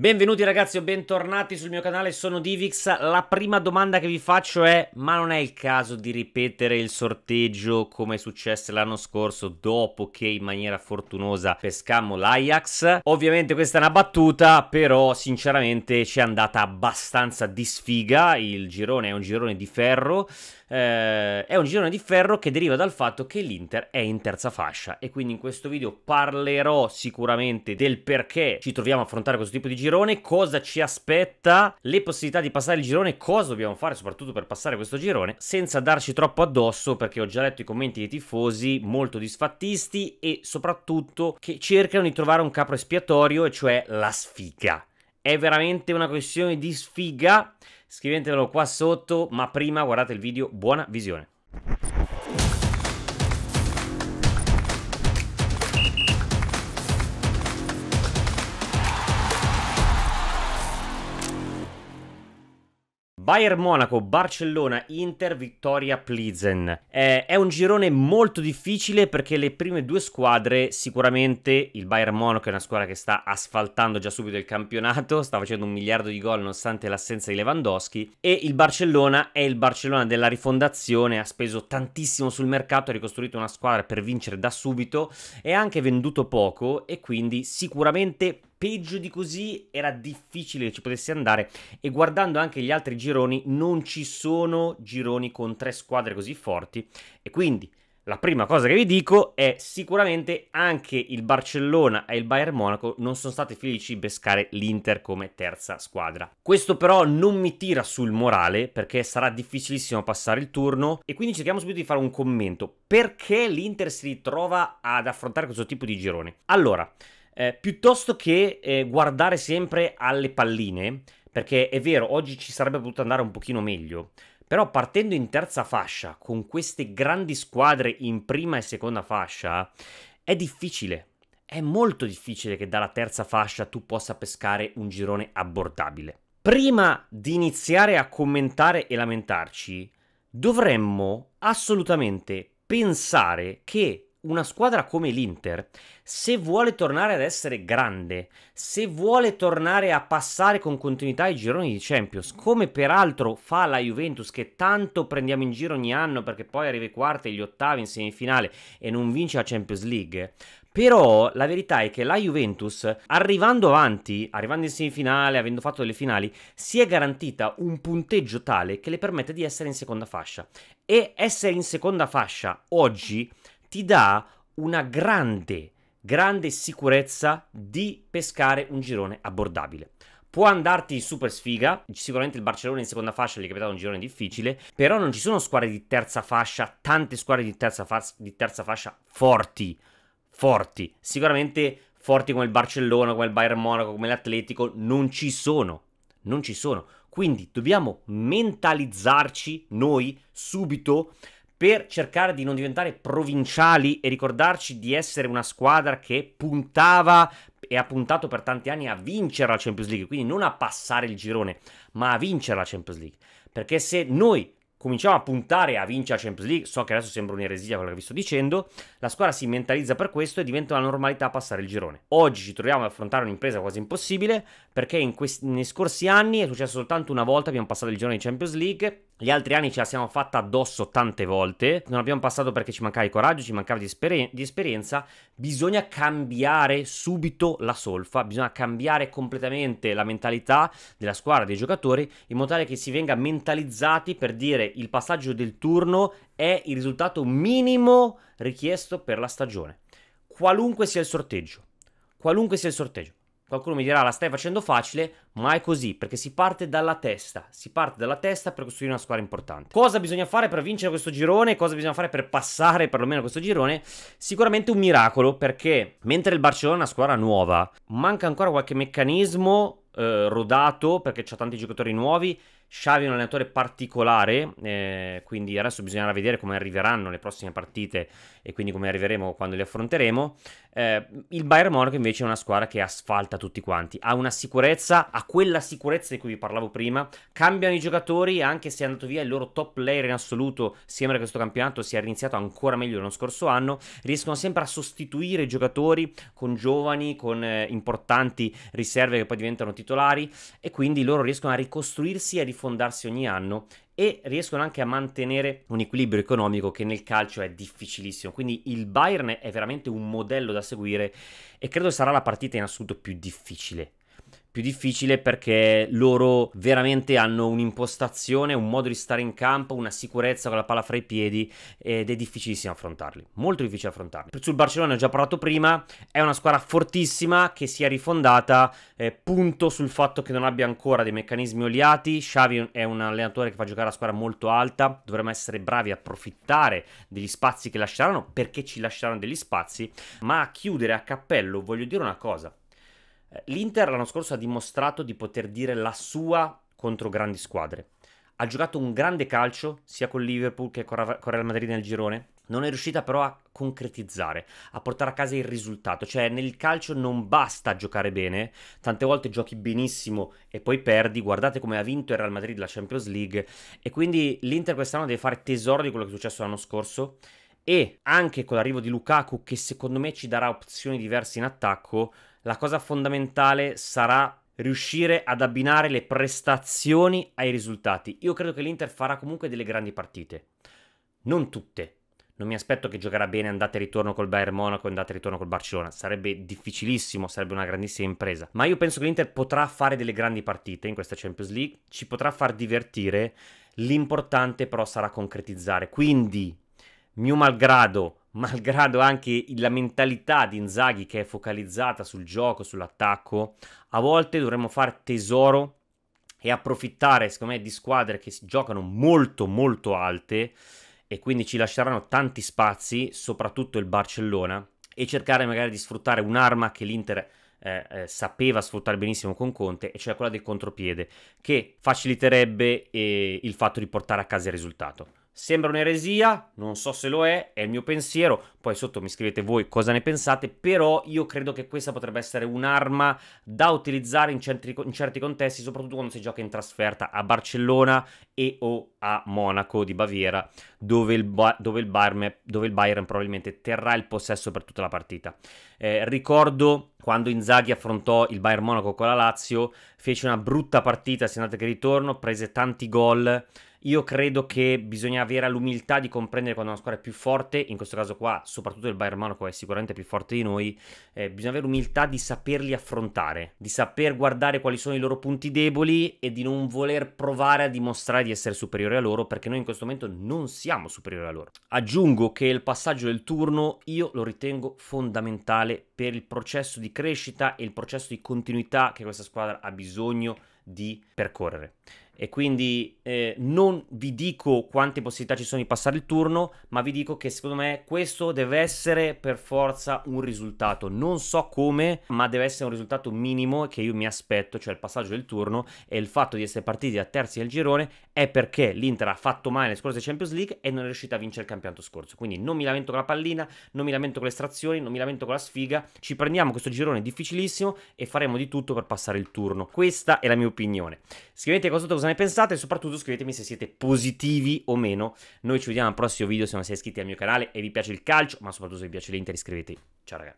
Benvenuti ragazzi o bentornati sul mio canale, sono Divix. La prima domanda che vi faccio è: ma non è il caso di ripetere il sorteggio come successe l'anno scorso dopo che in maniera fortunosa pescammo l'Ajax? Ovviamente questa è una battuta, però sinceramente ci è andata abbastanza di sfiga. Il girone è un girone di ferro eh, è un girone di ferro che deriva dal fatto che l'Inter è in terza fascia e quindi in questo video parlerò sicuramente del perché ci troviamo a affrontare questo tipo di girone, cosa ci aspetta, le possibilità di passare il girone, cosa dobbiamo fare soprattutto per passare questo girone, senza darci troppo addosso perché ho già letto i commenti dei tifosi molto disfattisti e soprattutto che cercano di trovare un capro espiatorio e cioè la sfiga. È veramente una questione di sfiga scrivetelo qua sotto, ma prima guardate il video, buona visione. Bayern Monaco, Barcellona, Inter, Vittoria Plizen. Eh, è un girone molto difficile perché le prime due squadre, sicuramente il Bayern Monaco è una squadra che sta asfaltando già subito il campionato, sta facendo un miliardo di gol nonostante l'assenza di Lewandowski e il Barcellona è il Barcellona della rifondazione, ha speso tantissimo sul mercato, ha ricostruito una squadra per vincere da subito è anche venduto poco e quindi sicuramente peggio di così era difficile che ci potesse andare e guardando anche gli altri gironi non ci sono gironi con tre squadre così forti e quindi la prima cosa che vi dico è sicuramente anche il Barcellona e il Bayern Monaco non sono stati felici di pescare l'Inter come terza squadra. Questo però non mi tira sul morale perché sarà difficilissimo passare il turno e quindi cerchiamo subito di fare un commento. Perché l'Inter si ritrova ad affrontare questo tipo di girone? Allora, eh, piuttosto che eh, guardare sempre alle palline, perché è vero, oggi ci sarebbe potuto andare un pochino meglio, però partendo in terza fascia con queste grandi squadre in prima e seconda fascia è difficile. È molto difficile che dalla terza fascia tu possa pescare un girone abbordabile. Prima di iniziare a commentare e lamentarci, dovremmo assolutamente pensare che una squadra come l'Inter, se vuole tornare ad essere grande, se vuole tornare a passare con continuità i gironi di Champions, come peraltro fa la Juventus che tanto prendiamo in giro ogni anno perché poi arriva i quarti e gli ottavi in semifinale e non vince la Champions League, però la verità è che la Juventus, arrivando avanti, arrivando in semifinale, avendo fatto delle finali, si è garantita un punteggio tale che le permette di essere in seconda fascia. E essere in seconda fascia oggi ti dà una grande, grande sicurezza di pescare un girone abbordabile. Può andarti super sfiga, sicuramente il Barcellona in seconda fascia gli è capitato un girone difficile, però non ci sono squadre di terza fascia, tante squadre di terza, fas- di terza fascia forti, forti, sicuramente forti come il Barcellona, come il Bayern Monaco, come l'Atletico, non ci sono, non ci sono. Quindi dobbiamo mentalizzarci noi subito per cercare di non diventare provinciali e ricordarci di essere una squadra che puntava e ha puntato per tanti anni a vincere la Champions League, quindi non a passare il girone, ma a vincere la Champions League. Perché se noi cominciamo a puntare a vincere la Champions League. So che adesso sembra un'eresia quello che vi sto dicendo. La squadra si mentalizza per questo e diventa una normalità passare il girone. Oggi ci troviamo ad affrontare un'impresa quasi impossibile perché in questi, nei scorsi anni è successo soltanto una volta abbiamo passato il girone di Champions League. Gli altri anni ce la siamo fatta addosso tante volte. Non abbiamo passato perché ci mancava di coraggio, ci mancava di, esperi di esperienza. Bisogna cambiare subito la solfa, bisogna cambiare completamente la mentalità della squadra, dei giocatori, in modo tale che si venga mentalizzati per dire il passaggio del turno è il risultato minimo richiesto per la stagione. Qualunque sia il sorteggio, qualunque sia il sorteggio. Qualcuno mi dirà la stai facendo facile, ma è così, perché si parte dalla testa, si parte dalla testa per costruire una squadra importante. Cosa bisogna fare per vincere questo girone? Cosa bisogna fare per passare perlomeno questo girone? Sicuramente un miracolo, perché mentre il Barcellona è una squadra nuova, manca ancora qualche meccanismo eh, rodato, perché c'ha tanti giocatori nuovi, Sciavi è un allenatore particolare, eh, quindi adesso bisognerà vedere come arriveranno le prossime partite e quindi come arriveremo quando le affronteremo. Eh, il Bayern Monaco invece è una squadra che asfalta tutti quanti, ha una sicurezza, ha quella sicurezza di cui vi parlavo prima, cambiano i giocatori anche se è andato via il loro top player in assoluto, sembra che questo campionato sia riniziato ancora meglio dello scorso anno, riescono sempre a sostituire i giocatori con giovani, con eh, importanti riserve che poi diventano titolari e quindi loro riescono a ricostruirsi e a difendere rifondarsi ogni anno e riescono anche a mantenere un equilibrio economico che nel calcio è difficilissimo. Quindi il Bayern è veramente un modello da seguire e credo sarà la partita in assoluto più difficile più difficile perché loro veramente hanno un'impostazione, un modo di stare in campo, una sicurezza con la palla fra i piedi ed è difficilissimo affrontarli, molto difficile affrontarli. Sul Barcellona ho già parlato prima, è una squadra fortissima che si è rifondata, eh, punto sul fatto che non abbia ancora dei meccanismi oliati, Xavi è un allenatore che fa giocare la squadra molto alta, dovremmo essere bravi a approfittare degli spazi che lasceranno perché ci lasceranno degli spazi, ma a chiudere a cappello voglio dire una cosa, eh, L'Inter l'anno scorso ha dimostrato di poter dire la sua contro grandi squadre. Ha giocato un grande calcio sia con Liverpool che con Real Madrid nel girone. Non è riuscita però a concretizzare, a portare a casa il risultato. Cioè nel calcio non basta giocare bene, tante volte giochi benissimo e poi perdi. Guardate come ha vinto il Real Madrid la Champions League. E quindi l'Inter quest'anno deve fare tesoro di quello che è successo l'anno scorso. E anche con l'arrivo di Lukaku, che secondo me ci darà opzioni diverse in attacco, la cosa fondamentale sarà riuscire ad abbinare le prestazioni ai risultati. Io credo che l'Inter farà comunque delle grandi partite, non tutte. Non mi aspetto che giocherà bene andate e ritorno col Bayern Monaco e andate e ritorno col Barcellona. Sarebbe difficilissimo, sarebbe una grandissima impresa. Ma io penso che l'Inter potrà fare delle grandi partite in questa Champions League, ci potrà far divertire. L'importante però sarà concretizzare. Quindi mio malgrado, malgrado anche la mentalità di Inzaghi che è focalizzata sul gioco, sull'attacco, a volte dovremmo fare tesoro e approfittare, secondo me, di squadre che giocano molto molto alte e quindi ci lasceranno tanti spazi, soprattutto il Barcellona, e cercare magari di sfruttare un'arma che l'Inter eh, eh, sapeva sfruttare benissimo con Conte, e cioè quella del contropiede, che faciliterebbe eh, il fatto di portare a casa il risultato. Sembra un'eresia, non so se lo è, è il mio pensiero, poi sotto mi scrivete voi cosa ne pensate, però io credo che questa potrebbe essere un'arma da utilizzare in certi, in certi contesti, soprattutto quando si gioca in trasferta a Barcellona e o a Monaco di Baviera, dove il, dove il, Bayern, dove il Bayern probabilmente terrà il possesso per tutta la partita. Eh, ricordo quando Inzaghi affrontò il Bayern Monaco con la Lazio, fece una brutta partita sia andata che ritorno, prese tanti gol. Io credo che bisogna avere l'umiltà di comprendere quando una squadra è più forte, in questo caso qua, soprattutto il Bayern Monaco è sicuramente più forte di noi, eh, bisogna avere l'umiltà di saperli affrontare, di saper guardare quali sono i loro punti deboli e di non voler provare a dimostrare di essere superiore a loro, perché noi in questo momento non siamo superiori a loro. Aggiungo che il passaggio del turno io lo ritengo fondamentale per il processo di crescita e il processo di continuità che questa squadra ha bisogno di percorrere e quindi eh, non vi dico quante possibilità ci sono di passare il turno, ma vi dico che secondo me questo deve essere per forza un risultato. Non so come, ma deve essere un risultato minimo che io mi aspetto, cioè il passaggio del turno e il fatto di essere partiti a terzi del girone è perché l'Inter ha fatto male nelle scorse Champions League e non è riuscita a vincere il campionato scorso. Quindi non mi lamento con la pallina, non mi lamento con le estrazioni, non mi lamento con la sfiga, ci prendiamo questo girone difficilissimo e faremo di tutto per passare il turno. Questa è la mia opinione. Scrivete cosa state usando ne pensate e soprattutto scrivetemi se siete positivi o meno. Noi ci vediamo al prossimo video se non siete iscritti al mio canale e vi piace il calcio, ma soprattutto se vi piace l'Inter iscrivetevi. Ciao ragazzi.